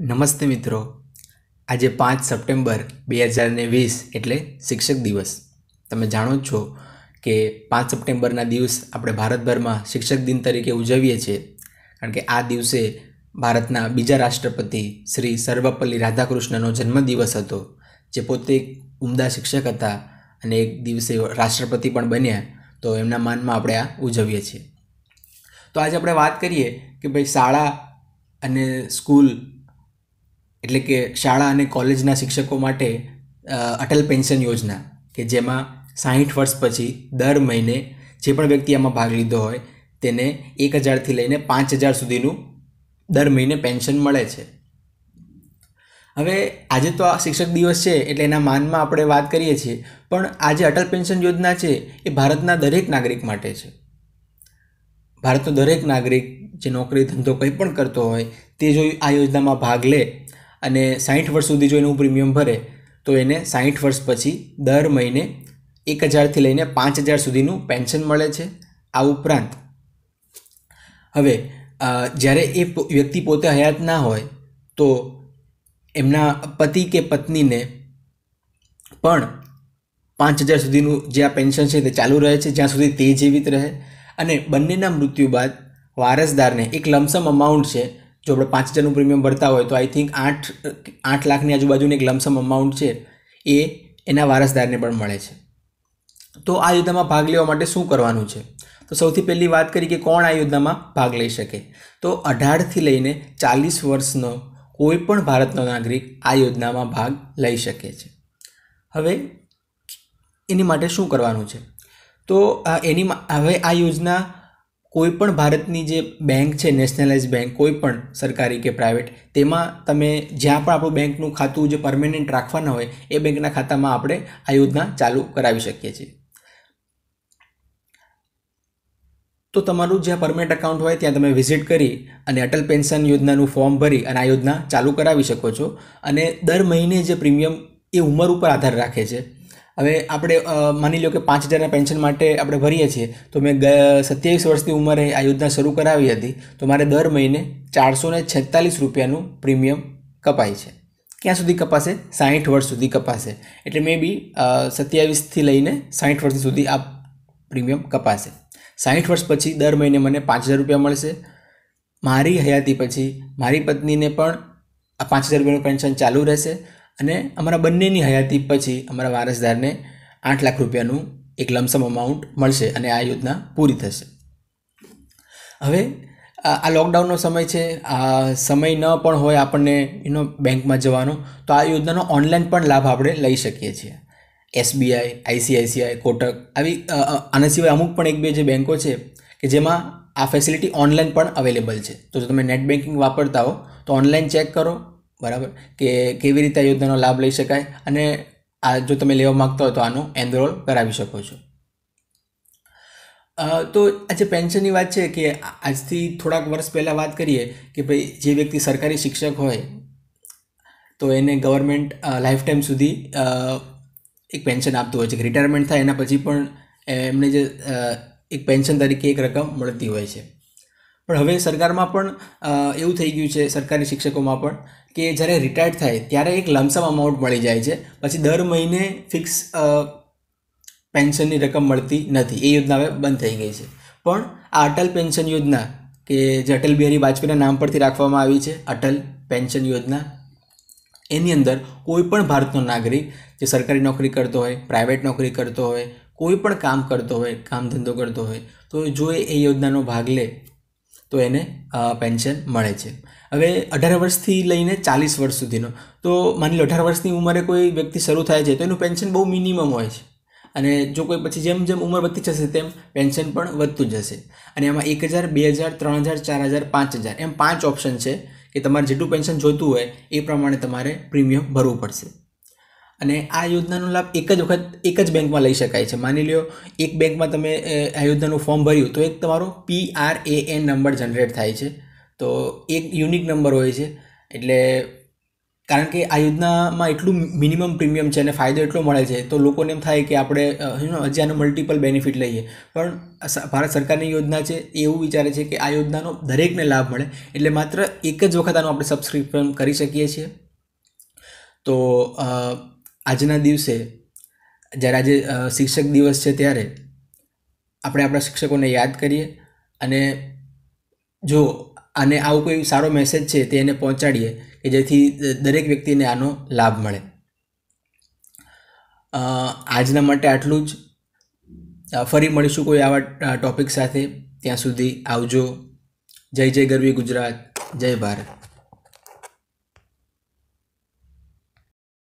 નમસ્તે મિત્રો આજે પાંચ સપ્ટેમ્બર બે હજાર ને વીસ એટલે શિક્ષક દિવસ તમે જાણો જ છો કે પાંચ સપ્ટેમ્બરના દિવસ આપણે ભારતભરમાં શિક્ષક દિન તરીકે ઉજવીએ છીએ કારણ કે આ દિવસે ભારતના બીજા રાષ્ટ્રપતિ શ્રી સર્વપલ્લી રાધાકૃષ્ણનો જન્મદિવસ હતો જે પોતે એક ઉમદા શિક્ષક હતા અને એક દિવસે રાષ્ટ્રપતિ પણ બન્યા તો એમના માનમાં આપણે આ ઉજવીએ છીએ તો આજે આપણે વાત કરીએ કે ભાઈ શાળા અને સ્કૂલ એટલે કે શાળા અને કોલેજના શિક્ષકો માટે અટલ પેન્શન યોજના કે જેમાં સાહીઠ વર્ષ પછી દર મહિને જે પણ વ્યક્તિ આમાં ભાગ લીધો હોય તેને એક હજારથી લઈને પાંચ હજાર સુધીનું દર મહિને પેન્શન મળે છે હવે આજે તો આ શિક્ષક દિવસ છે એટલે એના માનમાં આપણે વાત કરીએ છીએ પણ આજે અટલ પેન્શન યોજના છે એ ભારતના દરેક નાગરિક માટે છે ભારતનો દરેક નાગરિક જે નોકરી ધંધો કંઈ પણ કરતો હોય તે જો આ યોજનામાં ભાગ લે અને સાઠ વર્ષ સુધી જો એનું પ્રીમિયમ ભરે તો એને સાઠ વર્ષ પછી દર મહિને એક હજારથી લઈને પાંચ હજાર સુધીનું પેન્શન મળે છે આ ઉપરાંત હવે જ્યારે એ વ્યક્તિ પોતે હયાત ના હોય તો એમના પતિ કે પત્નીને પણ પાંચ હજાર સુધીનું જે આ પેન્શન છે તે ચાલુ રહે છે જ્યાં સુધી તે જીવિત રહે અને બંનેના મૃત્યુ બાદ વારસદારને એક લમસમ અમાઉન્ટ છે જો આપણે પાંચ હજારનું પ્રીમિયમ ભરતા હોય તો આઈ થિંક આઠ આઠ લાખની આજુબાજુની એક લમસમ અમાઉન્ટ છે એ એના વારસદારને પણ મળે છે તો આ યોજનામાં ભાગ લેવા માટે શું કરવાનું છે તો સૌથી પહેલી વાત કરી કે કોણ આ યોજનામાં ભાગ લઈ શકે તો અઢારથી લઈને ચાલીસ વર્ષનો કોઈ પણ ભારતનો નાગરિક આ યોજનામાં ભાગ લઈ શકે છે હવે એની માટે શું કરવાનું છે તો એની હવે આ યોજના કોઈપણ ભારતની જે બેંક છે નેશનલાઇઝ બેંક કોઈપણ સરકારી કે પ્રાઇવેટ તેમાં તમે જ્યાં પણ આપણું બેંકનું ખાતું જે પરમેનન્ટ રાખવાના હોય એ બેંકના ખાતામાં આપણે આ યોજના ચાલુ કરાવી શકીએ છીએ તો તમારું જ્યાં પરમેનન્ટ એકાઉન્ટ હોય ત્યાં તમે વિઝિટ કરી અને અટલ પેન્શન યોજનાનું ફોર્મ ભરી અને આ યોજના ચાલુ કરાવી શકો છો અને દર મહિને જે પ્રીમિયમ એ ઉંમર ઉપર આધાર રાખે છે હવે આપણે માની લો કે પાંચ હજારના પેન્શન માટે આપણે ભરીએ છીએ તો મેં સત્યાવીસ વર્ષની ઉંમરે આ યોજના શરૂ કરાવી હતી તો મારે દર મહિને ચારસો ને છેતાલીસ રૂપિયાનું પ્રીમિયમ કપાય છે ક્યાં સુધી કપાશે સાહીઠ વર્ષ સુધી કપાશે એટલે મે બી સત્યાવીસથી લઈને સાહીઠ વર્ષ સુધી આ પ્રીમિયમ કપાશે સાહીઠ વર્ષ પછી દર મહિને મને પાંચ હજાર રૂપિયા મળશે મારી હયાતી પછી મારી પત્નીને પણ આ પાંચ હજાર રૂપિયાનું પેન્શન ચાલુ રહેશે અને અમારા બંનેની હયાતી પછી અમારા વારસદારને આઠ લાખ રૂપિયાનું એક લમસમ અમાઉન્ટ મળશે અને આ યોજના પૂરી થશે હવે આ લોકડાઉનનો સમય છે આ સમય ન પણ હોય આપણને યુનો બેંકમાં જવાનો તો આ યોજનાનો ઓનલાઈન પણ લાભ આપણે લઈ શકીએ છીએ એસબીઆઈ આઈસીઆઈસીઆઈ કોટક આવી આના સિવાય અમુક પણ એક બે જે બેન્કો છે કે જેમાં આ ફેસિલિટી ઓનલાઈન પણ અવેલેબલ છે તો જો તમે નેટ બેન્કિંગ વાપરતા હો તો ઓનલાઈન ચેક કરો બરાબર કે કેવી રીતે આ યોજનાનો લાભ લઈ શકાય અને આ જો તમે લેવા માગતા હોય તો આનું એનરોલ કરાવી શકો છો તો આજે પેન્શનની વાત છે કે આજથી થોડાક વર્ષ પહેલાં વાત કરીએ કે ભાઈ જે વ્યક્તિ સરકારી શિક્ષક હોય તો એને ગવર્મેન્ટ લાઈફ ટાઈમ સુધી એક પેન્શન આપતું હોય છે રિટાયરમેન્ટ થાય એના પછી પણ એમને જે એક પેન્શન તરીકે એક રકમ મળતી હોય છે પણ હવે સરકારમાં પણ એવું થઈ ગયું છે સરકારી શિક્ષકોમાં પણ કે જ્યારે રિટાયર્ડ થાય ત્યારે એક લમસમ અમાઉન્ટ મળી જાય છે પછી દર મહિને ફિક્સ પેન્શનની રકમ મળતી નથી એ યોજના હવે બંધ થઈ ગઈ છે પણ આ અટલ પેન્શન યોજના કે જે અટલ બિહારી વાજપેયીના નામ પરથી રાખવામાં આવી છે અટલ પેન્શન યોજના એની અંદર કોઈ પણ ભારતનો નાગરિક જે સરકારી નોકરી કરતો હોય પ્રાઇવેટ નોકરી કરતો હોય કોઈ પણ કામ કરતો હોય કામ ધંધો કરતો હોય તો જો એ યોજનાનો ભાગ લે તો એને પેન્શન મળે છે હવે અઢાર વર્ષથી લઈને ચાલીસ વર્ષ સુધીનો તો માની લો અઢાર વર્ષની ઉંમરે કોઈ વ્યક્તિ શરૂ થાય છે તો એનું પેન્શન બહુ મિનિમમ હોય છે અને જો કોઈ પછી જેમ જેમ ઉંમર વધતી જશે તેમ પેન્શન પણ વધતું જશે અને એમાં એક હજાર બે હજાર ત્રણ હજાર ચાર હજાર પાંચ હજાર એમ પાંચ ઓપ્શન છે કે તમારે જેટલું પેન્શન જોઈતું હોય એ પ્રમાણે તમારે પ્રીમિયમ ભરવું પડશે અને આ યોજનાનો લાભ એક જ વખત એક જ બેંકમાં લઈ શકાય છે માની લ્યો એક બેંકમાં તમે આ યોજનાનું ફોર્મ ભર્યું તો એક તમારો P R A N number generate થાય છે તો એક યુનિક નંબર હોય છે એટલે કારણ કે આ યોજનામાં એટલું મિનિમમ પ્રીમિયમ છે અને ફાયદો એટલો મળે છે તો લોકોને એમ થાય કે આપણે હજારનો મલ્ટિપલ બેનિફિટ લઈએ પણ ભારત સરકારની યોજના છે એવું વિચારે છે કે આ યોજનાનો દરેકને લાભ મળે એટલે માત્ર એક જ વખત આનું આપણે સબસ્ક્રિપ્શન કરી શકીએ છીએ તો આજના દિવસે જ્યારે આજે શિક્ષક દિવસ છે ત્યારે આપણે આપણા શિક્ષકોને યાદ કરીએ અને જો આને આવો કોઈ સારો મેસેજ છે તે એને પહોંચાડીએ કે જેથી દરેક વ્યક્તિને આનો લાભ મળે આજના માટે આટલું જ ફરી મળીશું કોઈ આવા ટોપિક સાથે ત્યાં સુધી આવજો જય જય ગરવી ગુજરાત જય ભારત